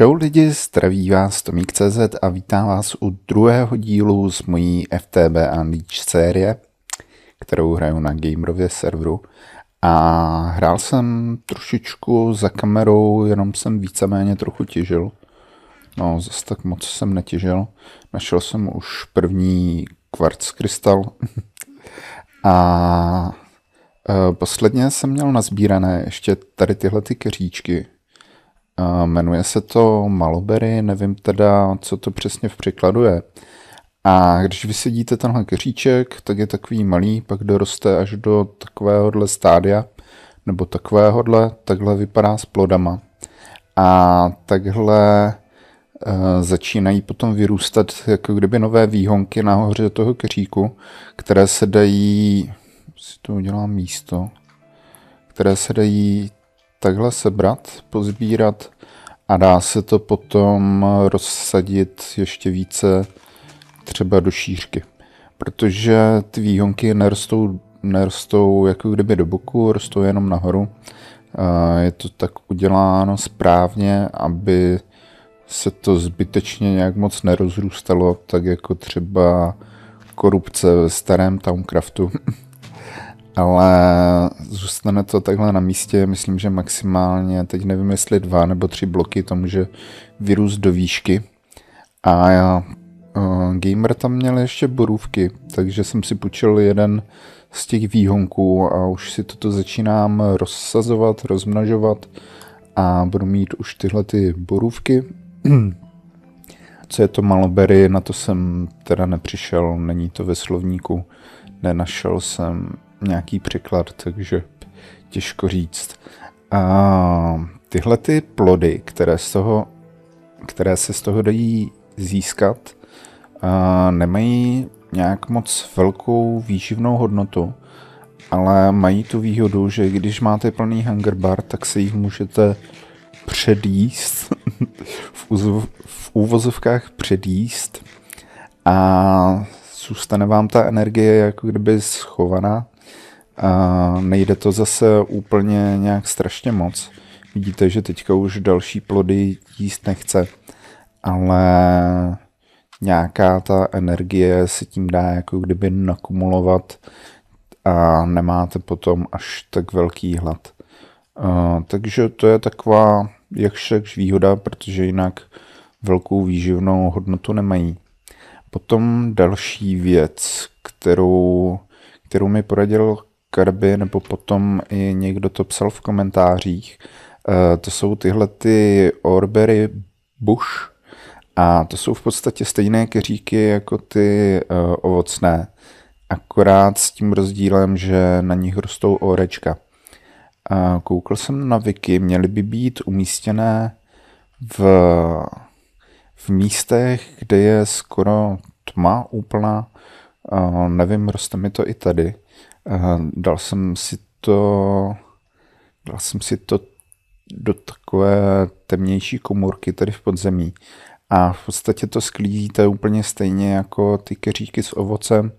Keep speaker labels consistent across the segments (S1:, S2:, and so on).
S1: Čau lidi, zdraví vás Tomík.cz a vítám vás u druhého dílu z mojí FTB Unleash série, kterou hraju na Gamerově serveru. A hrál jsem trošičku za kamerou, jenom jsem víceméně trochu těžil. No, zase tak moc jsem netěžil. Našel jsem už první kvarc krystal. a eh, posledně jsem měl nazbírané ještě tady tyhle ty keříčky, jmenuje se to Malobery, nevím teda, co to přesně v překladu je. A když vysedíte tenhle keříček, tak je takový malý, pak doroste až do takovéhohle stádia, nebo takovéhohle, takhle vypadá s plodama. A takhle eh, začínají potom vyrůstat jako kdyby nové výhonky nahoře toho keříku, které se dají, si to udělám místo, které se dají takhle sebrat, pozbírat a dá se to potom rozsadit ještě více třeba do šířky. Protože ty výhonky nerostou, nerostou jako kdyby do boku, rostou jenom nahoru. Je to tak uděláno správně, aby se to zbytečně nějak moc nerozrůstalo, tak jako třeba korupce ve starém Towncraftu. ale zůstane to takhle na místě, myslím, že maximálně, teď nevím, jestli dva nebo tři bloky, to může vyrůst do výšky. A já, uh, Gamer tam měl ještě borůvky, takže jsem si půjčil jeden z těch výhonků a už si toto začínám rozsazovat, rozmnožovat a budu mít už tyhle ty borůvky. Co je to malobery, na to jsem teda nepřišel, není to ve slovníku, nenašel jsem nějaký překlad, takže těžko říct. A tyhle ty plody, které, z toho, které se z toho dají získat, a nemají nějak moc velkou výživnou hodnotu, ale mají tu výhodu, že když máte plný hunger bar, tak si jich můžete předjíst, v, uzv, v úvozovkách předjíst a zůstane vám ta energie jako kdyby schovaná a nejde to zase úplně nějak strašně moc. Vidíte, že teďka už další plody jíst nechce, ale nějaká ta energie se tím dá jako kdyby nakumulovat a nemáte potom až tak velký hlad. takže to je taková jakž výhoda, protože jinak velkou výživnou hodnotu nemají. Potom další věc, kterou, kterou mi poradil Kirby, nebo potom i někdo to psal v komentářích, eh, to jsou tyhle ty Orbery Bush a to jsou v podstatě stejné keříky jako ty eh, ovocné, akorát s tím rozdílem, že na nich rostou orečka. Eh, Koukal jsem na Wiki, měly by být umístěné v, v místech, kde je skoro tma úplná. Nevím, roste mi to i tady. Dal jsem si to, dal jsem si to do takové temnější komůrky tady v podzemí. A v podstatě to sklízíte úplně stejně jako ty keříky s ovocem,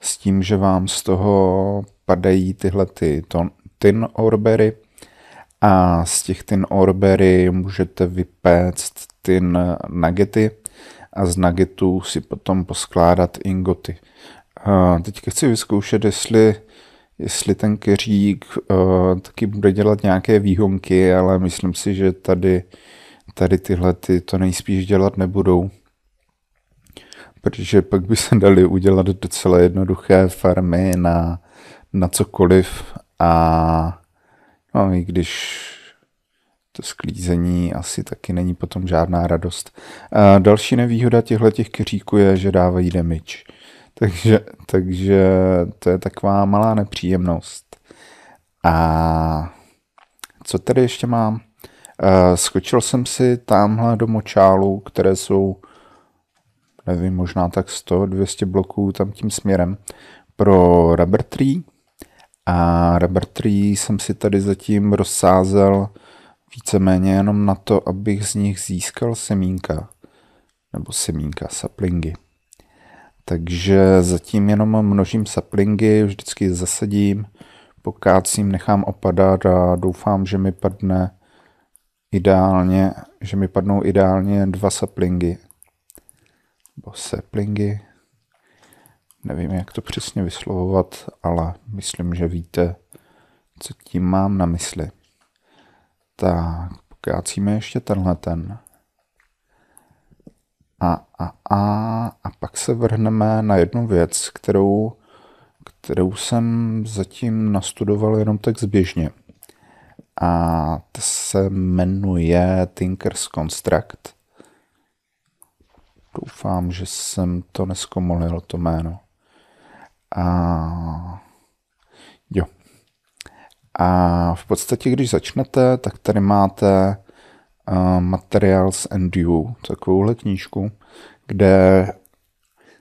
S1: s tím, že vám z toho padají tyhle ty tin orbery a z těch tin orbery můžete vypéct tin nagety a z nagetů si potom poskládat ingoty. A teďka chci vyzkoušet, jestli jestli ten keřík uh, taky bude dělat nějaké výhonky, ale myslím si, že tady, tady tyhle ty to nejspíš dělat nebudou. Protože pak by se dali udělat docela jednoduché farmy na, na cokoliv a no, i když to sklízení asi taky není potom žádná radost. Uh, další nevýhoda těchto keříků je, že dávají damage takže, takže to je taková malá nepříjemnost. A co tady ještě mám? Eh, skočil jsem si tamhle do močálu, které jsou, nevím, možná tak 100-200 bloků tam tím směrem pro rubber tree. A rubber tree jsem si tady zatím rozsázel víceméně jenom na to, abych z nich získal semínka. Nebo semínka, saplingy. Takže zatím jenom množím saplingy, vždycky zasadím, pokácím, nechám opadat a doufám, že mi padne ideálně, že mi padnou ideálně dva saplingy. Bo saplingy. Nevím, jak to přesně vyslovovat, ale myslím, že víte, co tím mám na mysli. Tak, pokácíme ještě tenhle ten a, a, a, a pak se vrhneme na jednu věc, kterou, kterou jsem zatím nastudoval jenom tak zběžně. A to se jmenuje Tinker's Construct. Doufám, že jsem to neskomolil, to jméno. A... Jo. A v podstatě, když začnete, tak tady máte Materials and You, takovouhle knížku, kde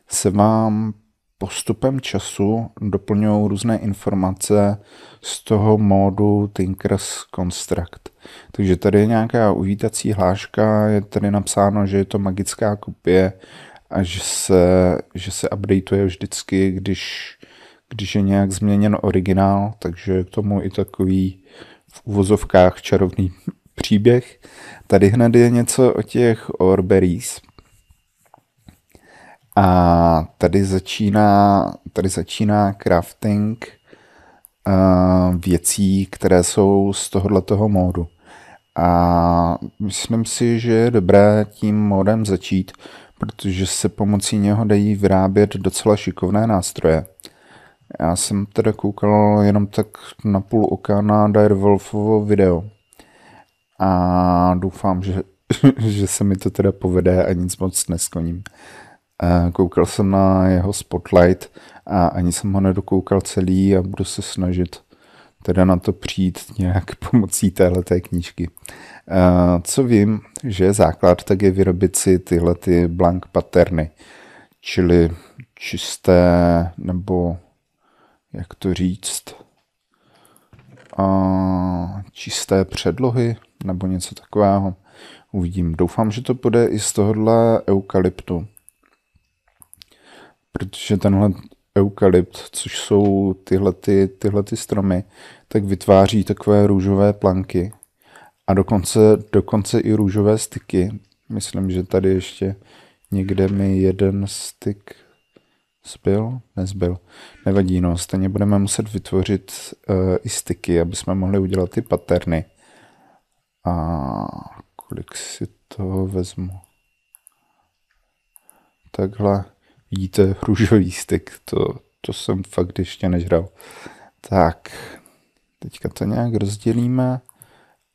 S1: se vám postupem času doplňují různé informace z toho módu Tinkers Construct. Takže tady je nějaká uvítací hláška, je tady napsáno, že je to magická kopie a že se, že se updateuje vždycky, když, když je nějak změněn originál, takže k tomu i takový v uvozovkách čarovný příběh. Tady hned je něco o těch Orberries. A tady začíná, tady začíná crafting uh, věcí, které jsou z tohohle toho módu. A myslím si, že je dobré tím módem začít, protože se pomocí něho dají vyrábět docela šikovné nástroje. Já jsem teda koukal jenom tak na půl oka na Direwolfovo video a doufám, že, že se mi to teda povede a nic moc neskoním. Koukal jsem na jeho spotlight a ani jsem ho nedokoukal celý a budu se snažit teda na to přijít nějak pomocí té knížky. Co vím, že je základ, tak je vyrobit si tyhle ty blank patterny, čili čisté, nebo jak to říct, čisté předlohy, nebo něco takového. Uvidím. Doufám, že to bude i z tohohle eukalyptu. Protože tenhle eukalypt, což jsou tyhle, ty, tyhle ty stromy, tak vytváří takové růžové planky a dokonce, dokonce i růžové styky. Myslím, že tady ještě někde mi jeden styk zbyl, nezbyl. Nevadí, no, stejně budeme muset vytvořit uh, i styky, aby jsme mohli udělat ty paterny. A kolik si toho vezmu? Takhle vidíte růžový styk, to, to jsem fakt ještě nežral. Tak, teďka to nějak rozdělíme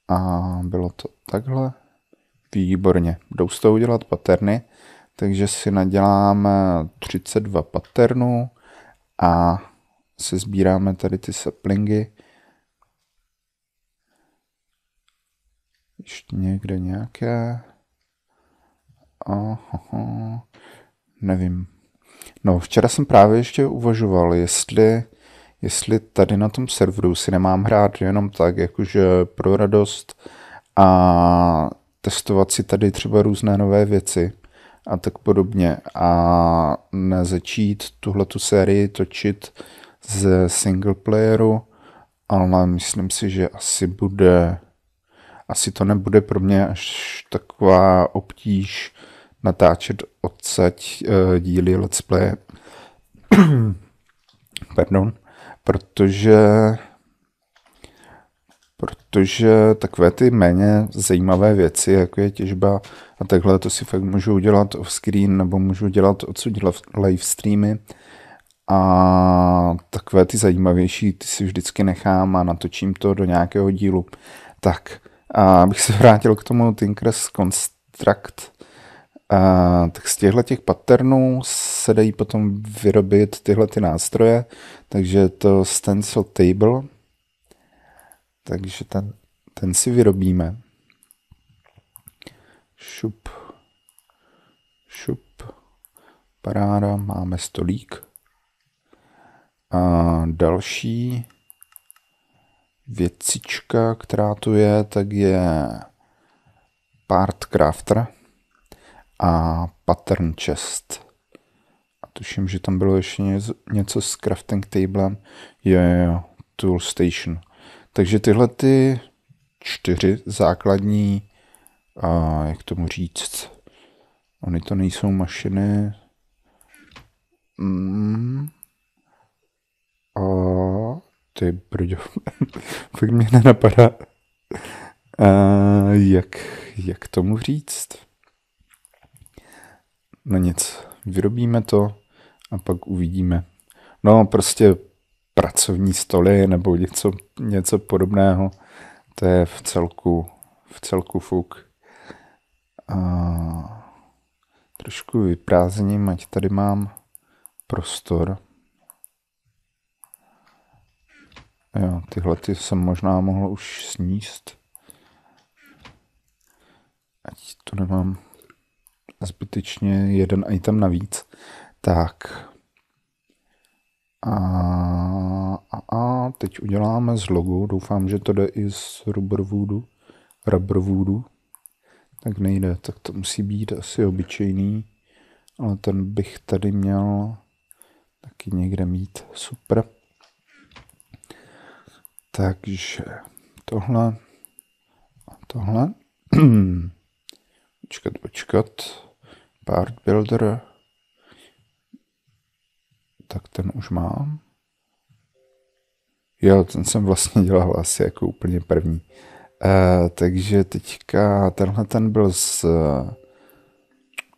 S1: a bylo to takhle. Výborně, jdou z toho udělat paterny, takže si naděláme 32 paternů a si sbíráme tady ty saplingy Ještě někde nějaké. Aha, nevím. No, včera jsem právě ještě uvažoval, jestli, jestli tady na tom serveru si nemám hrát jenom tak, jakože pro radost a testovat si tady třeba různé nové věci a tak podobně a nezačít tuhle tu sérii točit ze single playeru, ale myslím si, že asi bude asi to nebude pro mě až taková obtíž natáčet odsaď eh, díly Let's Play. Pardon. Protože protože takové ty méně zajímavé věci, jako je těžba a takhle, to si fakt můžu udělat off-screen nebo můžu dělat odsud live streamy a takové ty zajímavější, ty si vždycky nechám a natočím to do nějakého dílu. Tak, a abych se vrátil k tomu Tinker's Construct, a, tak z těchto těch patternů se dají potom vyrobit tyhle ty nástroje, takže to stencil table, takže ten, ten si vyrobíme. Šup, šup, paráda, máme stolík. A další věcička, která tu je, tak je part crafter a pattern chest. A tuším, že tam bylo ještě něco s crafting tablem. Jo, jo, jo, tool station. Takže tyhle ty čtyři základní, a jak tomu říct, oni to nejsou mašiny. Mm. A to je Fakt mě nenapadá. A jak, jak tomu říct? No nic, vyrobíme to a pak uvidíme. No prostě pracovní stoly nebo něco, něco podobného, to je v celku, v celku fuk. A trošku vyprázdním, ať tady mám prostor. Jo, tyhle ty jsem možná mohl už sníst. Ať tu nemám zbytečně jeden item navíc. Tak. A, a, a teď uděláme z logu. Doufám, že to jde i z Rubberwoodu. Rubberwoodu. Tak nejde, tak to musí být asi obyčejný. Ale ten bych tady měl taky někde mít. Super. Takže tohle a tohle. počkat, počkat. Part Builder. Tak ten už mám. Jo, ten jsem vlastně dělal asi jako úplně první. E, takže teďka tenhle ten byl z,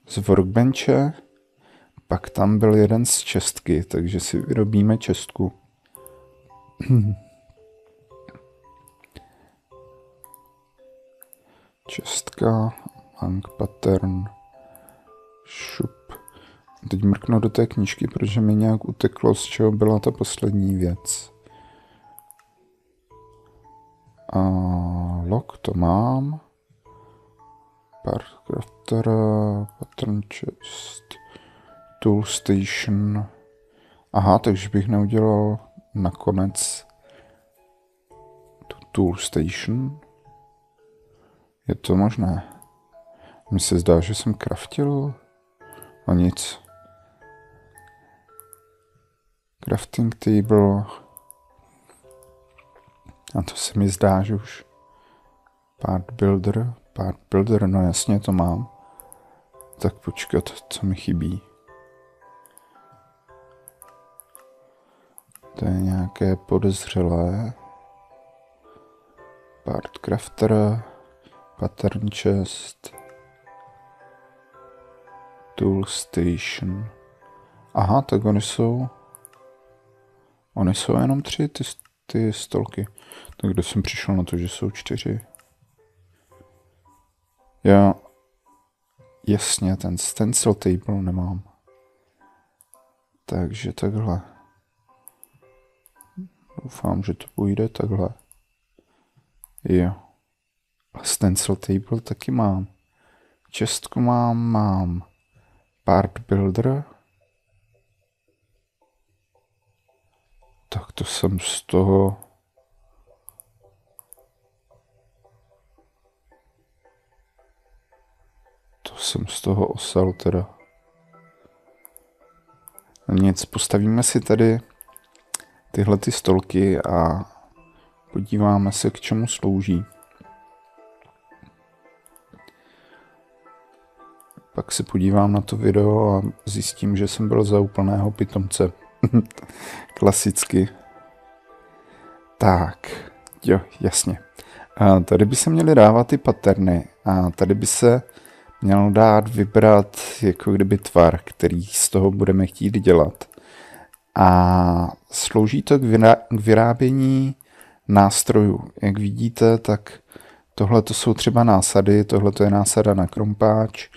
S1: z workbenche, pak tam byl jeden z čestky, takže si vyrobíme čestku. Čestka, lang pattern, šup. Teď mrknu do té knížky, protože mi nějak uteklo, z čeho byla ta poslední věc. A log to mám. Parcrafter, pattern chest, tool station. Aha, takže bych neudělal nakonec tu tool station. Je to možné. Mně se zdá, že jsem kraftil a nic. Crafting table. A to se mi zdá, že už part builder, part builder, no jasně to mám. Tak počkat, co mi chybí. To je nějaké podezřelé. Part crafter. Pattern chest. Tool station. Aha, tak oni jsou... Oni jsou jenom tři, ty, ty stolky. Tak kde jsem přišel na to, že jsou čtyři? Já... Jasně, ten stencil table nemám. Takže takhle. Doufám, že to půjde takhle. Jo. Stencil Table taky mám. Čestku mám, mám Part Builder. Tak to jsem z toho... To jsem z toho osel teda. Nic, postavíme si tady tyhle ty stolky a podíváme se, k čemu slouží. pak se podívám na to video a zjistím, že jsem byl za úplného pitomce. Klasicky. Tak, jo, jasně. A tady by se měly dávat ty paterny a tady by se mělo dát vybrat jako kdyby tvar, který z toho budeme chtít dělat. A slouží to k, vyrá- k vyrábění nástrojů. Jak vidíte, tak tohle to jsou třeba násady, tohle to je násada na krompáč,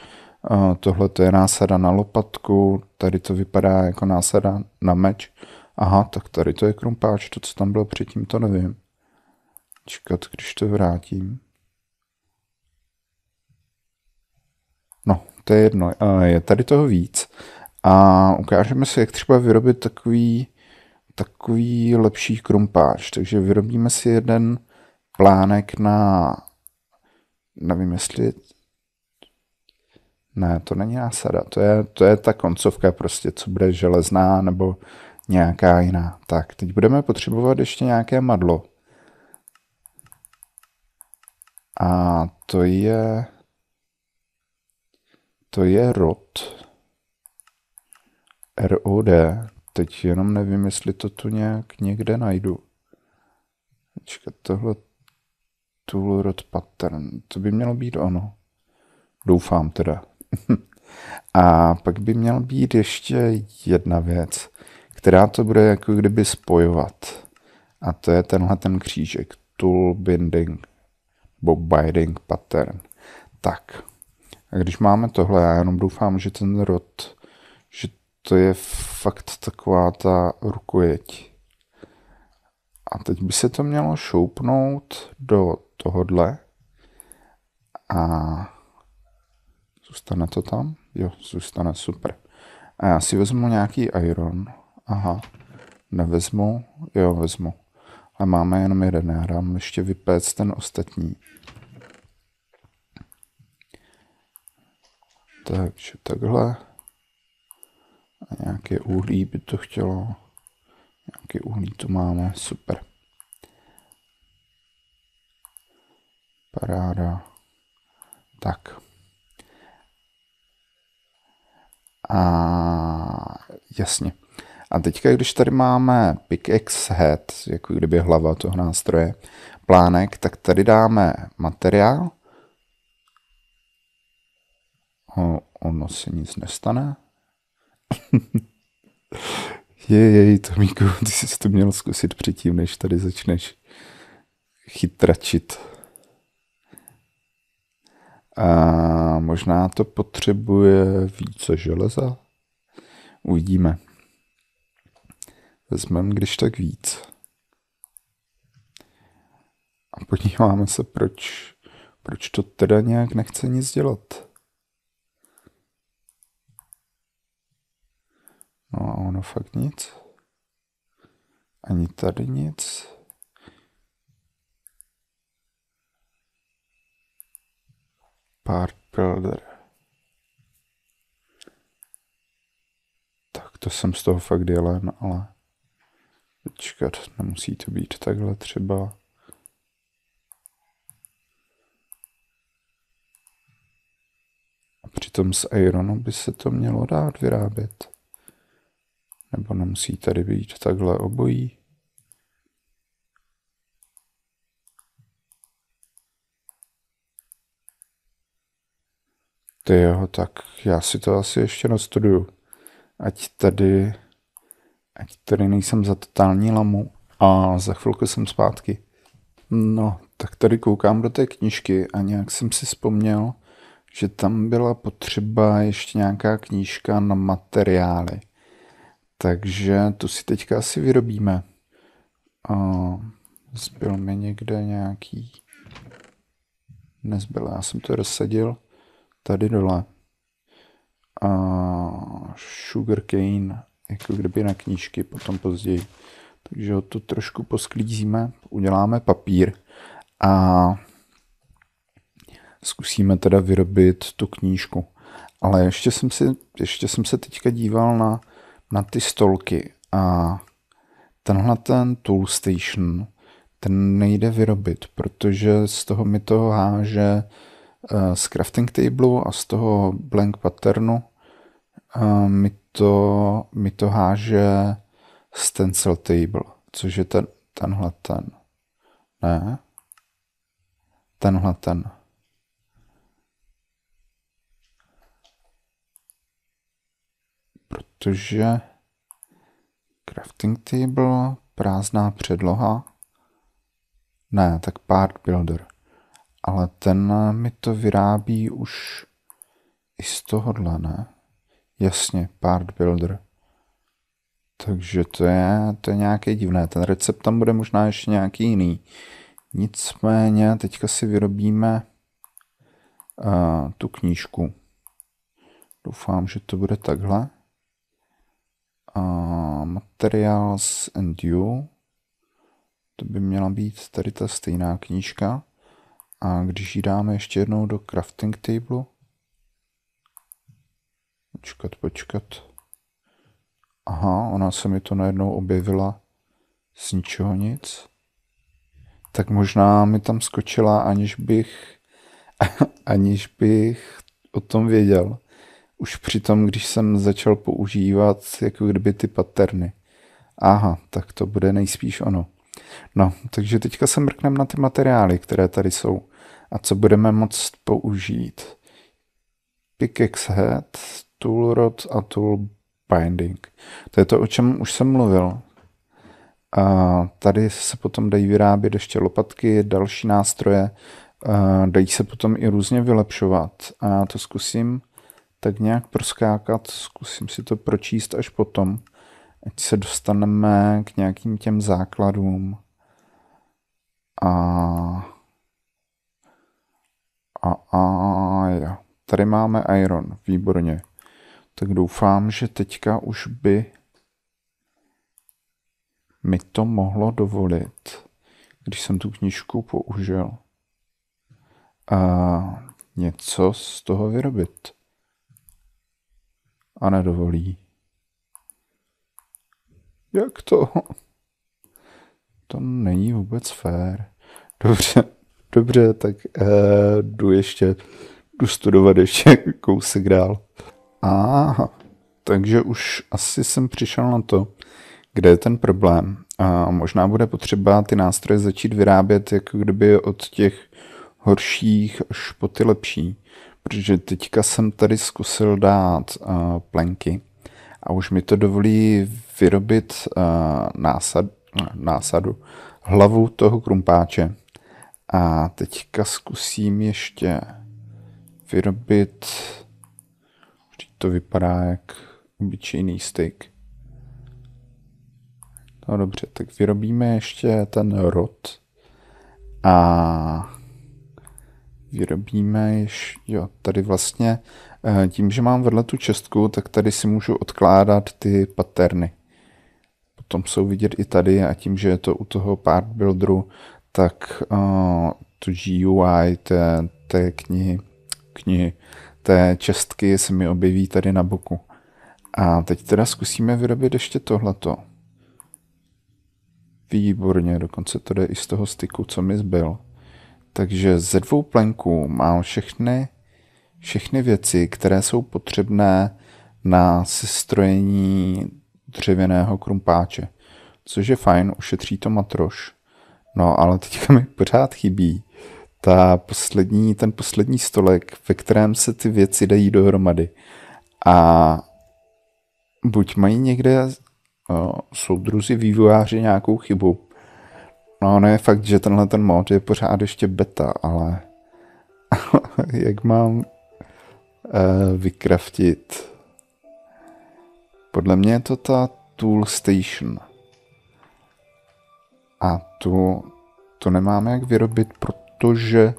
S1: tohle to je násada na lopatku, tady to vypadá jako násada na meč. Aha, tak tady to je krumpáč, to, co tam bylo předtím, to nevím. Čekat, když to vrátím. No, to je jedno, je tady toho víc. A ukážeme si, jak třeba vyrobit takový, takový lepší krumpáč. Takže vyrobíme si jeden plánek na, nevím jestli ne, to není násada, to je, to je ta koncovka prostě, co bude železná nebo nějaká jiná. Tak, teď budeme potřebovat ještě nějaké madlo. A to je... To je rod. ROD. Teď jenom nevím, jestli to tu nějak někde najdu. Počkat, tohle tool rod pattern. To by mělo být ono. Doufám teda. A pak by měl být ještě jedna věc, která to bude jako kdyby spojovat. A to je tenhle ten křížek, tool binding, bob binding pattern. Tak, a když máme tohle, já jenom doufám, že ten rod, že to je fakt taková ta rukojeť. A teď by se to mělo šoupnout do tohodle a Zůstane to tam? Jo, zůstane, super. A já si vezmu nějaký iron. Aha, nevezmu. Jo, vezmu. A máme jenom jeden. Já dám ještě vypéct ten ostatní. Takže takhle. A nějaké uhlí by to chtělo. Nějaké uhlí tu máme, super. Paráda. Tak. A jasně. A teďka, když tady máme pickaxe head, jako kdyby hlava toho nástroje, plánek, tak tady dáme materiál. O, ono se nic nestane. Jej, Tomíku, ty jsi to měl zkusit předtím, než tady začneš chytračit. A možná to potřebuje více železa. Uvidíme. Vezmeme když tak víc. A podíváme se, proč, proč to teda nějak nechce nic dělat. No a ono fakt nic. Ani tady nic. Part Builder. Tak to jsem z toho fakt jelen, no, ale počkat, nemusí to být takhle třeba. A přitom z Ironu by se to mělo dát vyrábět. Nebo nemusí tady být takhle obojí. Ty jo, tak já si to asi ještě nastuduju. Ať tady, ať tady nejsem za totální lamu a za chvilku jsem zpátky. No, tak tady koukám do té knížky a nějak jsem si vzpomněl, že tam byla potřeba ještě nějaká knížka na materiály. Takže tu si teďka asi vyrobíme. A zbyl mi někde nějaký... Nezbyl, já jsem to rozsadil tady dole. A sugar cane jako kdyby na knížky, potom později. Takže ho to trošku posklízíme, uděláme papír a zkusíme teda vyrobit tu knížku. Ale ještě jsem, si, ještě jsem se teďka díval na, na ty stolky a tenhle ten Toolstation, ten nejde vyrobit, protože z toho mi to háže Eh, z crafting tableu a z toho blank patternu mi to, mi to háže stencil table, což je ten, tenhle ten. Ne. Tenhle ten. Protože crafting table, prázdná předloha. Ne, tak part builder ale ten mi to vyrábí už i z tohohle, ne? Jasně, part builder. Takže to je, to je nějaké divné. Ten recept tam bude možná ještě nějaký jiný. Nicméně teďka si vyrobíme uh, tu knížku. Doufám, že to bude takhle. Uh, materials and you. To by měla být tady ta stejná knížka. A když ji dáme ještě jednou do crafting table, počkat, počkat. Aha, ona se mi to najednou objevila z ničeho nic. Tak možná mi tam skočila, aniž bych, aniž bych o tom věděl. Už přitom, když jsem začal používat jako kdyby ty paterny. Aha, tak to bude nejspíš ono. No, takže teďka se mrknem na ty materiály, které tady jsou a co budeme moct použít. Pickaxe Head, Tool Rod a Tool Binding. To je to, o čem už jsem mluvil. A tady se potom dají vyrábět ještě lopatky, další nástroje, a dají se potom i různě vylepšovat. A já to zkusím tak nějak proskákat, zkusím si to pročíst až potom ať se dostaneme k nějakým těm základům a a, a jo. Tady máme Iron, výborně. Tak doufám, že teďka už by mi to mohlo dovolit, když jsem tu knižku použil, a něco z toho vyrobit. A nedovolí. Jak to? To není vůbec fér. Dobře, dobře, tak eh, jdu ještě, jdu studovat ještě kousek dál. Aha, takže už asi jsem přišel na to, kde je ten problém. A možná bude potřeba ty nástroje začít vyrábět jako kdyby od těch horších až po ty lepší. Protože teďka jsem tady zkusil dát uh, plenky a už mi to dovolí vyrobit eh, násad, násadu, hlavu toho krumpáče. A teďka zkusím ještě vyrobit, vždyť to vypadá jak obyčejný steak. No dobře, tak vyrobíme ještě ten rod a vyrobíme ještě, jo, tady vlastně eh, tím, že mám vedle tu čestku, tak tady si můžu odkládat ty paterny potom jsou vidět i tady a tím, že je to u toho part builderu, tak uh, tu GUI té, té knihy, knihy, té čestky se mi objeví tady na boku. A teď teda zkusíme vyrobit ještě tohleto. Výborně, dokonce to jde i z toho styku, co mi zbyl. Takže ze dvou plenků mám všechny, všechny věci, které jsou potřebné na sestrojení dřevěného krumpáče, což je fajn, ušetří to matroš. No ale teďka mi pořád chybí ta poslední, ten poslední stolek, ve kterém se ty věci dají dohromady. A buď mají někde no, soudruzi vývojáři nějakou chybu. No ne no, je fakt, že tenhle ten mod je pořád ještě beta, ale jak mám uh, vykraftit podle mě je to ta Tool Station. A tu, to nemáme jak vyrobit, protože,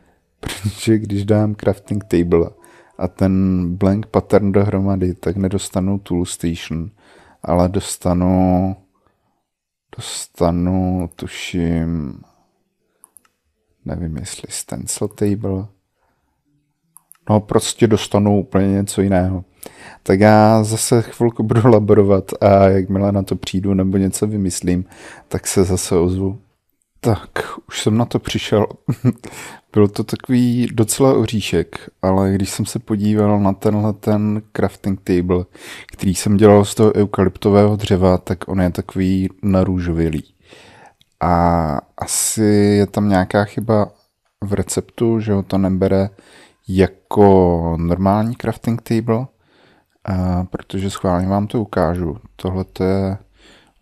S1: protože když dám crafting table a ten blank pattern dohromady, tak nedostanu tool station, ale dostanu dostanu, tuším, nevím jestli stencil table, no prostě dostanu úplně něco jiného tak já zase chvilku budu laborovat a jakmile na to přijdu nebo něco vymyslím, tak se zase ozvu. Tak, už jsem na to přišel. Byl to takový docela oříšek, ale když jsem se podíval na tenhle ten crafting table, který jsem dělal z toho eukalyptového dřeva, tak on je takový narůžovělý. A asi je tam nějaká chyba v receptu, že ho to nebere jako normální crafting table, a protože schválně vám to ukážu. Tohle je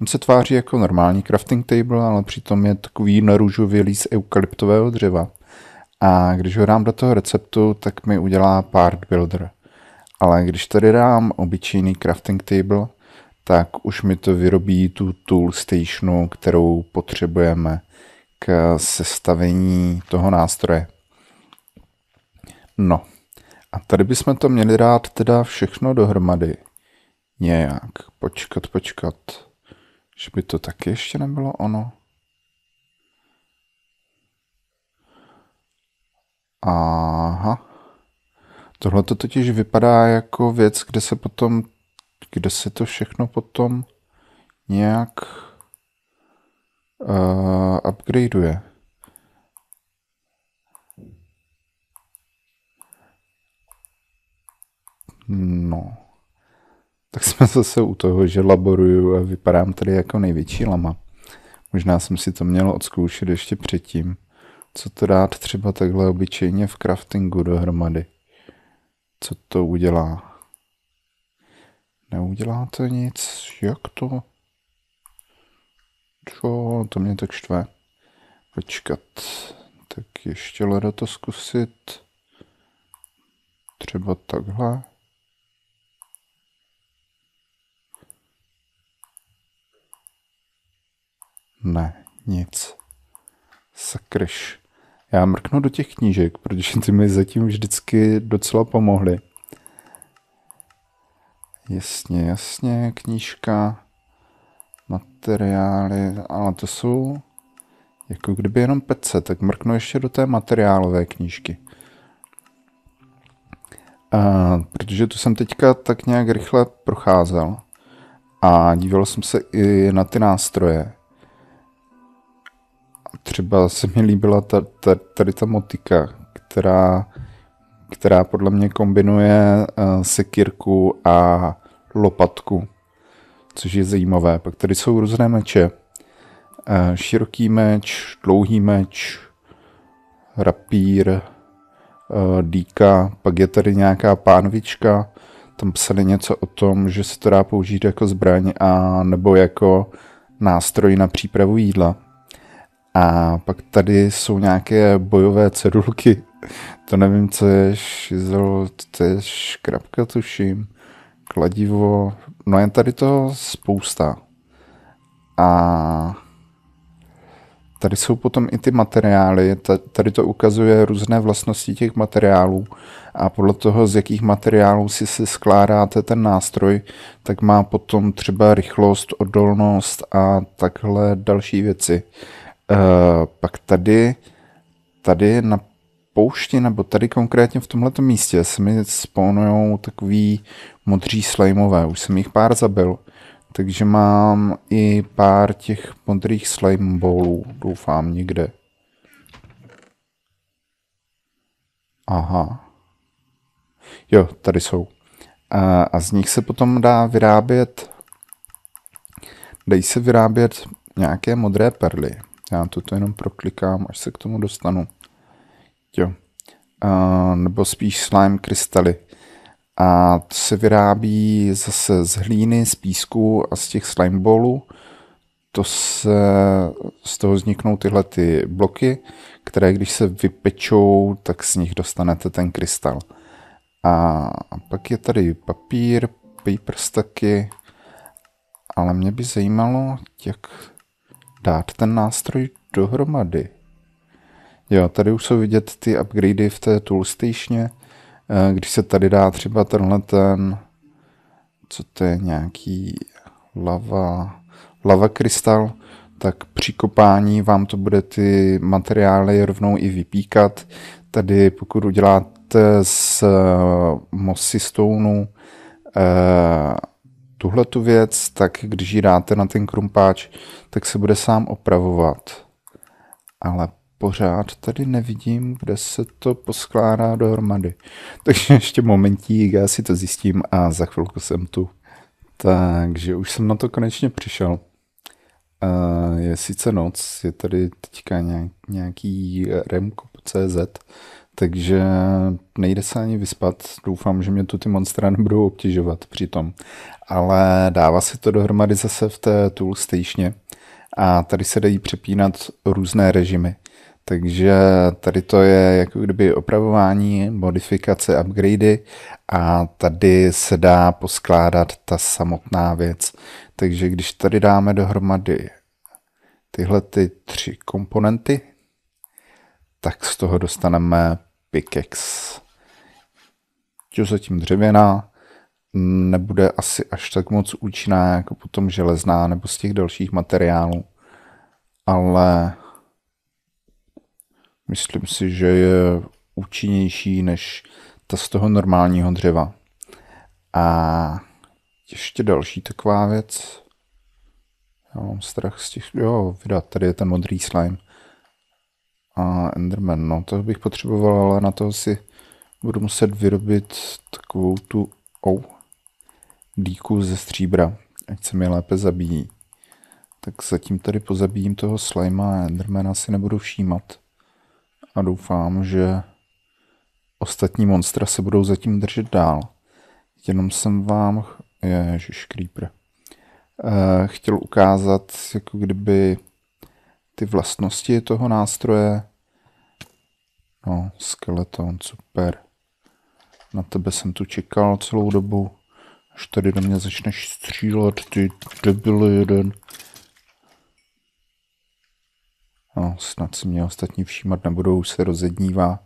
S1: On se tváří jako normální crafting table, ale přitom je takový narůžovělý z eukalyptového dřeva. A když ho dám do toho receptu, tak mi udělá part builder. Ale když tady dám obyčejný crafting table, tak už mi to vyrobí tu tool stationu, kterou potřebujeme k sestavení toho nástroje. No. A tady bychom to měli rád teda všechno dohromady. Nějak. Počkat, počkat. Že by to taky ještě nebylo ono. Aha. Tohle to totiž vypadá jako věc, kde se potom, kde se to všechno potom nějak uh, upgradeuje. No, tak jsme zase u toho, že laboruju a vypadám tady jako největší lama. Možná jsem si to měl odzkoušet ještě předtím. Co to dát třeba takhle obyčejně v craftingu dohromady? Co to udělá? Neudělá to nic? Jak to? Čo, to mě tak štve. Počkat. Tak ještě leda to zkusit. Třeba takhle. Ne, nic. Sakryš. Já mrknu do těch knížek, protože ty mi zatím vždycky docela pomohly. Jasně, jasně, knížka, materiály, ale to jsou jako kdyby jenom pece, tak mrknu ještě do té materiálové knížky. A, protože tu jsem teďka tak nějak rychle procházel a díval jsem se i na ty nástroje třeba se mi líbila ta, ta, tady ta motika, která, která podle mě kombinuje uh, eh, sekírku a lopatku, což je zajímavé. Pak tady jsou různé meče. Uh, široký meč, dlouhý meč, rapír, uh, dýka, pak je tady nějaká pánvička, tam psali něco o tom, že se to dá použít jako zbraň a nebo jako nástroj na přípravu jídla. A pak tady jsou nějaké bojové cedulky. To nevím, co je šizel, to je škrabka, tuším. Kladivo. No je tady to spousta. A tady jsou potom i ty materiály. Tady to ukazuje různé vlastnosti těch materiálů a podle toho, z jakých materiálů si, se skládáte ten nástroj, tak má potom třeba rychlost, odolnost a takhle další věci. Eh, pak tady, tady na poušti, nebo tady konkrétně v tomto místě se mi spawnují takový modří slajmové. Už jsem jich pár zabil, takže mám i pár těch modrých slime bowlů, doufám, někde. Aha. Jo, tady jsou. A, eh, a z nich se potom dá vyrábět, dají se vyrábět nějaké modré perly. Já toto jenom proklikám, až se k tomu dostanu. Jo. A, nebo spíš slime krystaly. A to se vyrábí zase z hlíny, z písku a z těch slime ballů. To se, z toho vzniknou tyhle ty bloky, které když se vypečou, tak z nich dostanete ten krystal. A pak je tady papír, paper stacky, ale mě by zajímalo, jak dát ten nástroj dohromady. Jo, tady už jsou vidět ty upgradey v té toolstationě. Eh, když se tady dá třeba tenhle ten, co to je, nějaký lava, lava krystal, tak při kopání vám to bude ty materiály rovnou i vypíkat. Tady pokud uděláte z eh, mossy stoneu, eh, tuhle tu věc, tak když ji dáte na ten krumpáč, tak se bude sám opravovat. Ale pořád tady nevidím, kde se to poskládá dohromady. Takže ještě momentík, já si to zjistím a za chvilku jsem tu. Takže už jsem na to konečně přišel. Je sice noc, je tady teďka nějaký remko.cz, takže nejde se ani vyspat. Doufám, že mě tu ty monstra nebudou obtěžovat přitom. Ale dává se to dohromady zase v té tool stationě a tady se dají přepínat různé režimy. Takže tady to je jako kdyby opravování, modifikace, upgradey a tady se dá poskládat ta samotná věc. Takže když tady dáme dohromady tyhle ty tři komponenty, tak z toho dostaneme pickaxe. Zatím dřevěná, nebude asi až tak moc účinná jako potom železná nebo z těch dalších materiálů, ale myslím si, že je účinnější než ta z toho normálního dřeva. A ještě další taková věc. Já mám strach z těch... Jo, vydat, tady je ten modrý slime a Enderman. No to bych potřeboval, ale na to si budu muset vyrobit takovou tu ou, oh, díku ze stříbra, ať se mi lépe zabíjí. Tak zatím tady pozabíjím toho slima a Endermana si nebudu všímat. A doufám, že ostatní monstra se budou zatím držet dál. Jenom jsem vám, ježiš, creeper, eh, chtěl ukázat, jako kdyby ty vlastnosti toho nástroje. No, skeleton, super. Na tebe jsem tu čekal celou dobu. Až tady do mě začneš střílet, ty debil jeden. No, snad si mě ostatní všímat nebudou, už se rozednívá.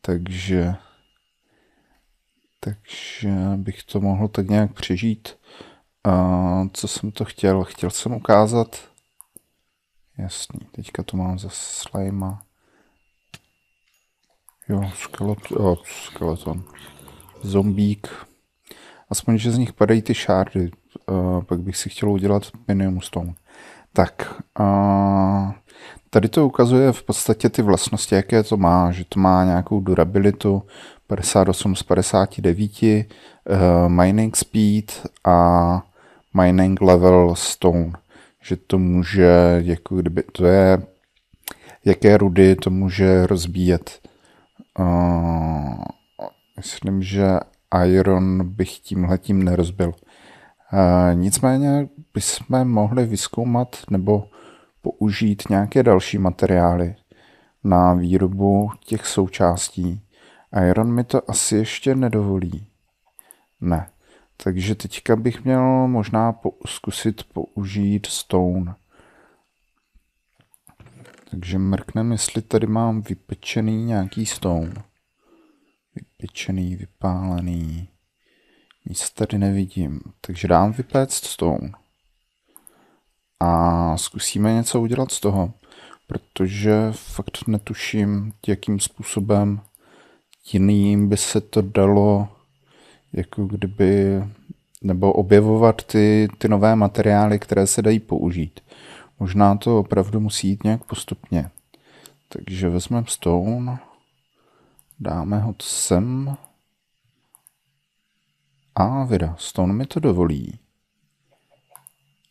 S1: Takže... Takže bych to mohl tak nějak přežít. A co jsem to chtěl? Chtěl jsem ukázat Jasný, teďka to mám za slajma. Jo, skelet, jo, skeleton. Zombík. Aspoň, že z nich padají ty šárdy. Uh, pak bych si chtěl udělat Pinium Stone. Tak, uh, tady to ukazuje v podstatě ty vlastnosti, jaké to má. Že to má nějakou durabilitu 58 z 59, uh, eh, mining speed a mining level stone že to může, jako kdyby, to je, jaké rudy to může rozbíjet. Uh, myslím, že Iron bych tím nerozbil. Uh, nicméně bychom mohli vyskoumat nebo použít nějaké další materiály na výrobu těch součástí. Iron mi to asi ještě nedovolí. Ne. Takže teďka bych měl možná po, zkusit použít stone. Takže mrknem, jestli tady mám vypečený nějaký stone. Vypečený, vypálený. Nic tady nevidím. Takže dám vypéct stone. A zkusíme něco udělat z toho. Protože fakt netuším, jakým způsobem jiným by se to dalo jako kdyby, nebo objevovat ty, ty nové materiály, které se dají použít. Možná to opravdu musí jít nějak postupně. Takže vezmeme stone, dáme ho sem a vyda, stone mi to dovolí.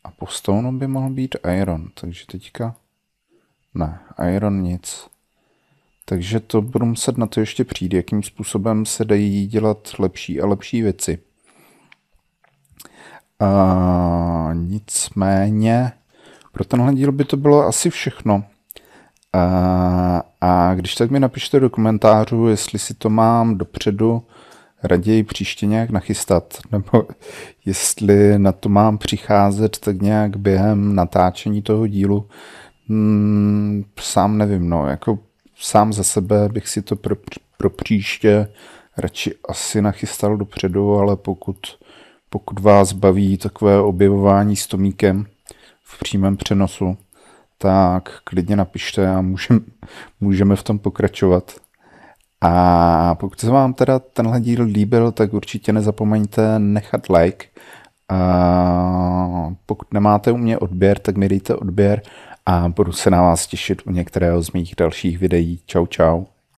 S1: A po stonu by mohl být iron, takže teďka ne, iron nic. Takže to budu muset na to ještě přijít, jakým způsobem se dají dělat lepší a lepší věci. A nicméně pro tenhle díl by to bylo asi všechno. A, a když tak mi napište do komentářů, jestli si to mám dopředu raději příště nějak nachystat, nebo jestli na to mám přicházet tak nějak během natáčení toho dílu, hmm, sám nevím, no, jako sám za sebe bych si to pro, pro příště radši asi nachystal dopředu, ale pokud, pokud vás baví takové objevování s Tomíkem v přímém přenosu, tak klidně napište a můžeme, můžeme v tom pokračovat. A pokud se vám teda tenhle díl líbil, tak určitě nezapomeňte nechat like. A pokud nemáte u mě odběr, tak mi dejte odběr a budu se na vás těšit u některého z mých dalších videí. Čau, čau.